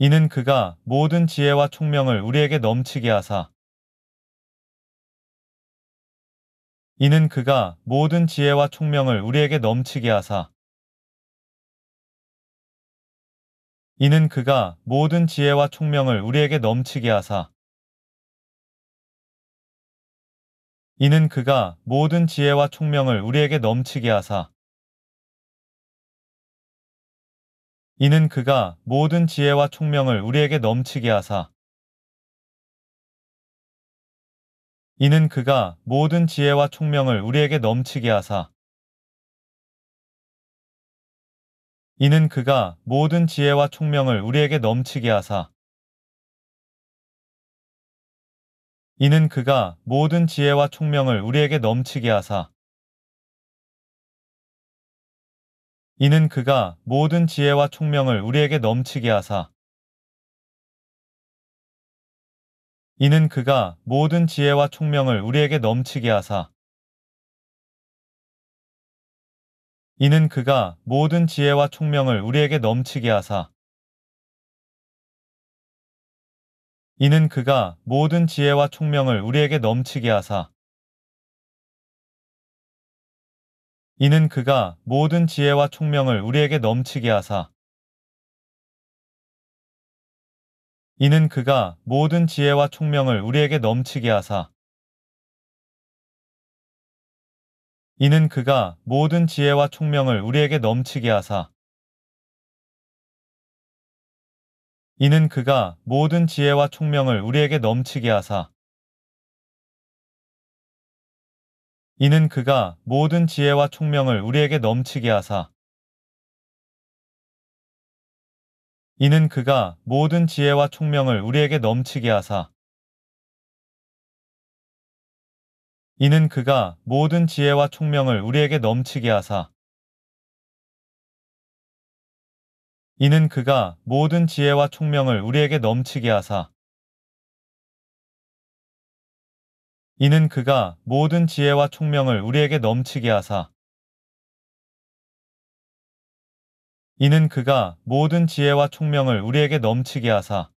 이는 그가 모든 지혜와 총명을 우리에게 넘치게 하사 이는 그가 모든 지혜와 총명을 우리에게 넘치게 하사 이는 그가 모든 지혜와 총명을 우리에게 넘치게 하사 이는 그가 모든 지혜와 총명을 우리에게 넘치게 하사 이는 그가 모든 지혜와 총명을 우리에게 넘치게 하사 이는 그가 모든 지혜와 총명을 우리에게 넘치게 하사 이는 그가 모든 지혜와 총명을 우리에게 넘치게 하사 이는 그가 모든 지혜와 총명을 우리에게 넘치게 하사 이는 그가 모든 지혜와 총명을 우리에게 넘치게 하사 이는 그가 모든 지혜와 총명을 우리에게 넘치게 하사 이는 그가 모든 지혜와 총명을 우리에게 넘치게 하사 이는 그가 모든 지혜와 총명을 우리에게 넘치게 하사 이는 그가 모든 지혜와 총명을 우리에게 넘치게 하사 이는 그가 모든 지혜와 총명을 우리에게 넘치게 하사 이는 그가 모든 지혜와 총명을 우리에게 넘치게 하사 이는 그가 모든 지혜와 총명을 우리에게 넘치게 하사 이는 그가 모든 지혜와 총명을 우리에게 넘치게 하사 이는 그가 모든 지혜와 총명을 우리에게 넘치게 하사 이는 그가 모든 지혜와 총명을 우리에게 넘치게 하사 이는 그가 모든 지혜와 총명을 우리에게 넘치게 하사 이는 그가 모든 지혜와 총명을 우리에게 넘치게 하사 이는 그가 모든 지혜와 총명을 우리에게 넘치게 하사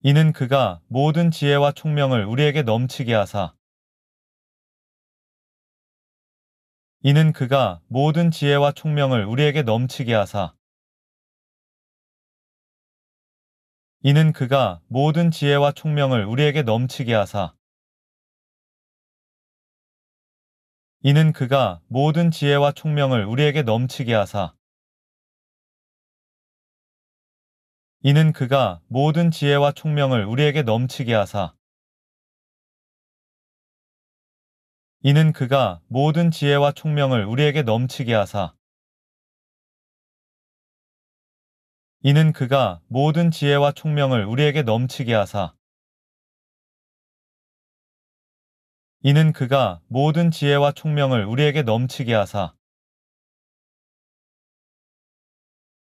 이는 그가 모든 지혜와 총명을 우리에게 넘치게 하사 이는 그가 모든 지혜와 총명을 우리에게 넘치게 하사 이는 그가 모든 지혜와 총명을 우리에게 넘치게 하사 이는 그가 모든 지혜와 총명을 우리에게 넘치게 하사 이는 그가 모든 지혜와 총명을 우리에게 넘치게 하사 이는 그가 모든 지혜와 총명을 우리에게 넘치게 하사 이는 그가 모든 지혜와 총명을 우리에게 넘치게 하사 이는 그가 모든 지혜와 총명을 우리에게 넘치게 하사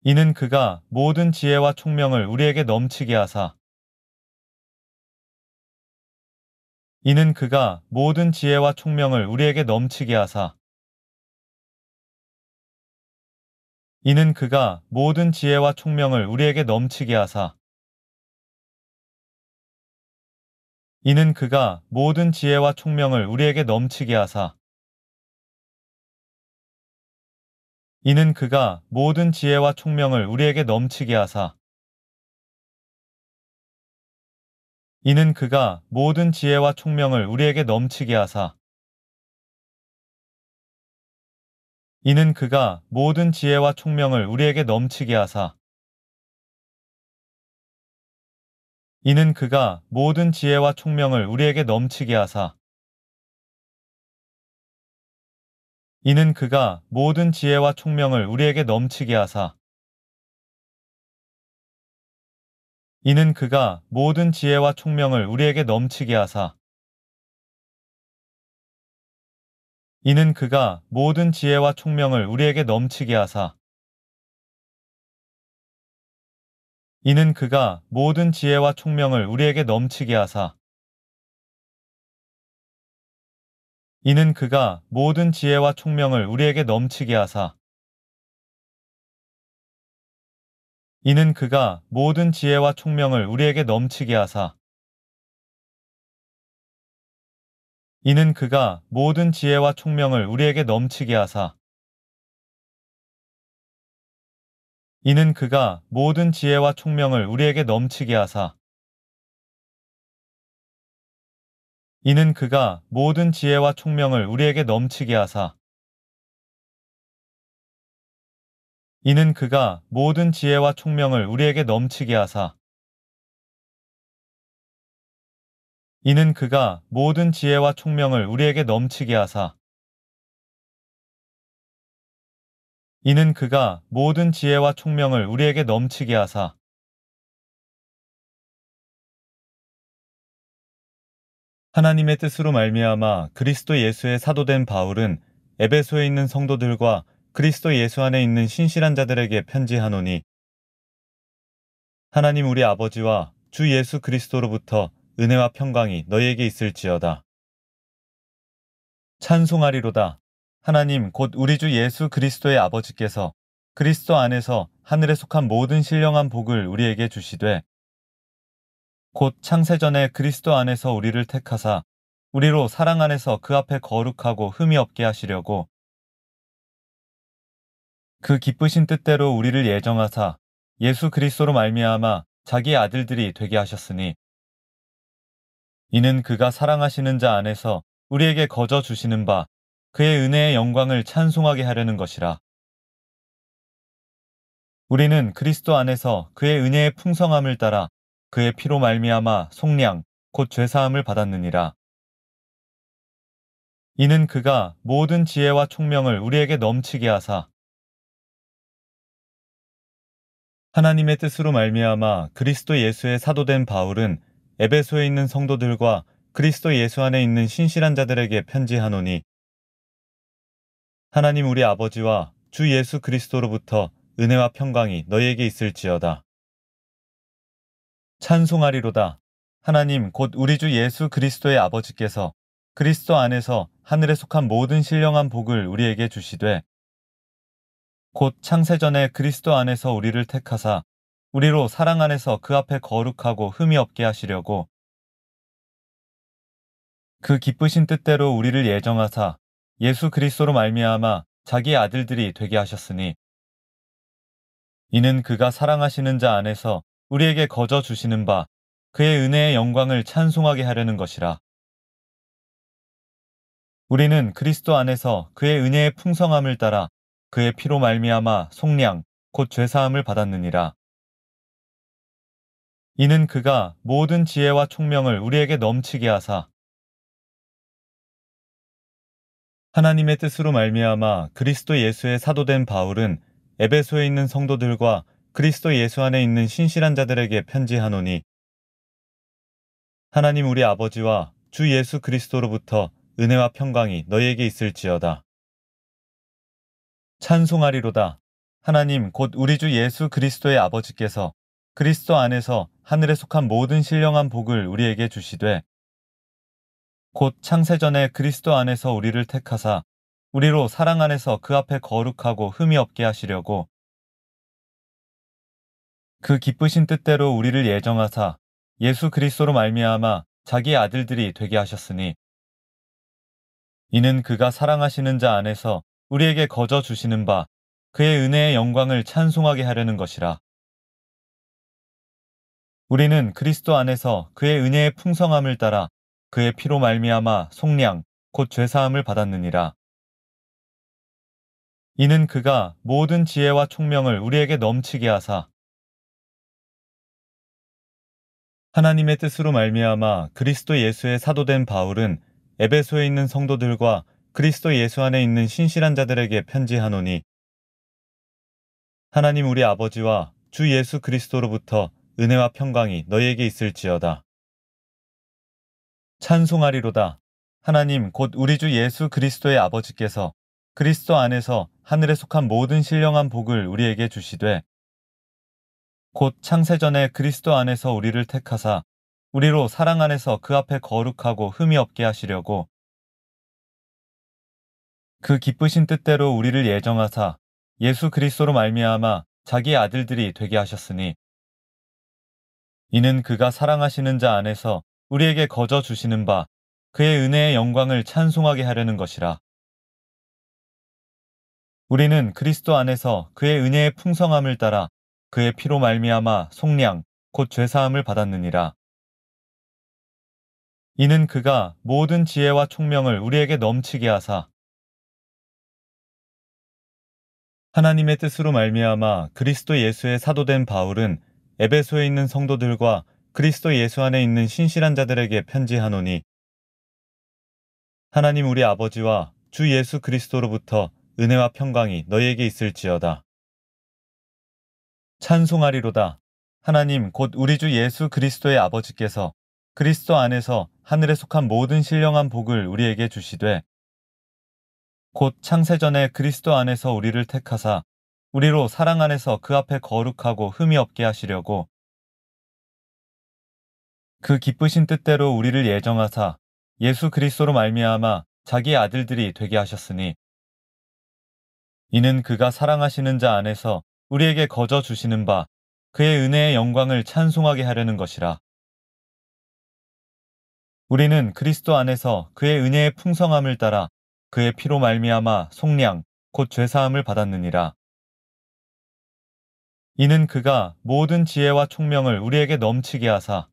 이는 그가 모든 지혜와 총명을 우리에게 넘치게 하사 이는 그가 모든 지혜와 총명을 우리에게 넘치게 하사 이는 그가 모든 지혜와 총명을 우리에게 넘치게 하사 이는 그가 모든 지혜와 총명을 우리에게 넘치게 하사 이는 그가 모든 지혜와 총명을 우리에게 넘치게 하사 이는 그가 모든 지혜와 총명을 우리에게 넘치게 하사 이는 그가 모든 지혜와 총명을 우리에게 넘치게 하사 이는 그가 모든 지혜와 총명을 우리에게 넘치게 하사 이는 그가 모든 지혜와 총명을 우리에게 넘치게 하사 이는 그가 모든 지혜와 총명을 우리에게 넘치게 하사 이는 그가 모든 지혜와 총명을 우리에게 넘치게 하사 이는 그가 모든 지혜와 총명을 우리에게 넘치게 하사 이는 그가 모든 지혜와 총명을 우리에게 넘치게 하사 이는 그가 모든 지혜와 총명을 우리에게 넘치게 하사 이는 그가 모든 지혜와 총명을 우리에게 넘치게 하사 이는 그가 모든 지혜와 총명을 우리에게 넘치게 하사 이는 그가 모든 지혜와 총명을 우리에게 넘치게 하사 이는 그가 모든 지혜와 총명을 우리에게 넘치게 하사 이는 그가 모든 지혜와 총명을 우리에게 넘치게 하사 이는 그가 모든 지혜와 총명을 우리에게 넘치게 하사 하나님의 뜻으로 말미암아 그리스도 예수의 사도된 바울은 에베소에 있는 성도들과 그리스도 예수 안에 있는 신실한 자들에게 편지하노니 하나님 우리 아버지와 주 예수 그리스도로부터 은혜와 평강이 너희에게 있을지어다. 찬송하리로다. 하나님 곧 우리 주 예수 그리스도의 아버지께서 그리스도 안에서 하늘에 속한 모든 신령한 복을 우리에게 주시되 곧 창세전에 그리스도 안에서 우리를 택하사 우리로 사랑 안에서 그 앞에 거룩하고 흠이 없게 하시려고 그 기쁘신 뜻대로 우리를 예정하사 예수 그리스도로 말미암아 자기 아들들이 되게 하셨으니 이는 그가 사랑하시는 자 안에서 우리에게 거저 주시는 바 그의 은혜의 영광을 찬송하게 하려는 것이라. 우리는 그리스도 안에서 그의 은혜의 풍성함을 따라 그의 피로 말미암아 속량 곧 죄사함을 받았느니라. 이는 그가 모든 지혜와 총명을 우리에게 넘치게 하사 하나님의 뜻으로 말미암아 그리스도 예수의 사도된 바울은 에베소에 있는 성도들과 그리스도 예수 안에 있는 신실한 자들에게 편지하노니 하나님 우리 아버지와 주 예수 그리스도로부터 은혜와 평강이 너희에게 있을지어다. 찬송하리로다. 하나님 곧 우리 주 예수 그리스도의 아버지께서 그리스도 안에서 하늘에 속한 모든 신령한 복을 우리에게 주시되 곧 창세전에 그리스도 안에서 우리를 택하사 우리로 사랑 안에서 그 앞에 거룩하고 흠이 없게 하시려고 그 기쁘신 뜻대로 우리를 예정하사 예수 그리스도로 말미암아 자기 아들들이 되게 하셨으니 이는 그가 사랑하시는 자 안에서 우리에게 거저 주시는 바 그의 은혜의 영광을 찬송하게 하려는 것이라. 우리는 그리스도 안에서 그의 은혜의 풍성함을 따라 그의 피로 말미암아 속량 곧 죄사함을 받았느니라. 이는 그가 모든 지혜와 총명을 우리에게 넘치게 하사 하나님의 뜻으로 말미암아 그리스도 예수의 사도된 바울은 에베소에 있는 성도들과 그리스도 예수 안에 있는 신실한 자들에게 편지하노니 하나님 우리 아버지와 주 예수 그리스도로부터 은혜와 평강이 너희에게 있을지어다. 찬송하리로다. 하나님 곧 우리 주 예수 그리스도의 아버지께서 그리스도 안에서 하늘에 속한 모든 신령한 복을 우리에게 주시되 곧 창세전에 그리스도 안에서 우리를 택하사 우리로 사랑 안에서 그 앞에 거룩하고 흠이 없게 하시려고 그 기쁘신 뜻대로 우리를 예정하사 예수 그리스도로 말미암아 자기 아들들이 되게 하셨으니 이는 그가 사랑하시는 자 안에서 우리에게 거저 주시는 바 그의 은혜의 영광을 찬송하게 하려는 것이라. 우리는 그리스도 안에서 그의 은혜의 풍성함을 따라 그의 피로 말미암아 속량 곧 죄사함을 받았느니라. 이는 그가 모든 지혜와 총명을 우리에게 넘치게 하사 하나님의 뜻으로 말미암아 그리스도 예수의 사도된 바울은 에베소에 있는 성도들과 그리스도 예수 안에 있는 신실한 자들에게 편지하노니 하나님 우리 아버지와 주 예수 그리스도로부터 은혜와 평강이 너희에게 있을지어다. 찬송하리로다. 하나님 곧 우리 주 예수 그리스도의 아버지께서 그리스도 안에서 하늘에 속한 모든 신령한 복을 우리에게 주시되 곧 창세전에 그리스도 안에서 우리를 택하사 우리로 사랑 안에서 그 앞에 거룩하고 흠이 없게 하시려고 그 기쁘신 뜻대로 우리를 예정하사 예수 그리스도로 말미암아 자기 아들들이 되게 하셨으니 이는 그가 사랑하시는 자 안에서 우리에게 거저 주시는 바 그의 은혜의 영광을 찬송하게 하려는 것이라. 우리는 그리스도 안에서 그의 은혜의 풍성함을 따라 그의 피로 말미암아 속량 곧 죄사함을 받았느니라. 이는 그가 모든 지혜와 총명을 우리에게 넘치게 하사 하나님의 뜻으로 말미암아 그리스도 예수의 사도된 바울은 에베소에 있는 성도들과 그리스도 예수 안에 있는 신실한 자들에게 편지하노니 하나님 우리 아버지와 주 예수 그리스도로부터 은혜와 평강이 너희에게 있을지어다. 찬송하리로다. 하나님 곧 우리 주 예수 그리스도의 아버지께서 그리스도 안에서 하늘에 속한 모든 신령한 복을 우리에게 주시되 곧 창세전에 그리스도 안에서 우리를 택하사 우리로 사랑 안에서 그 앞에 거룩하고 흠이 없게 하시려고 그 기쁘신 뜻대로 우리를 예정하사 예수 그리스도로 말미암아 자기 아들들이 되게 하셨으니 이는 그가 사랑하시는 자 안에서 우리에게 거저 주시는 바 그의 은혜의 영광을 찬송하게 하려는 것이라. 우리는 그리스도 안에서 그의 은혜의 풍성함을 따라 그의 피로 말미암아 속량 곧 죄사함을 받았느니라. 이는 그가 모든 지혜와 총명을 우리에게 넘치게 하사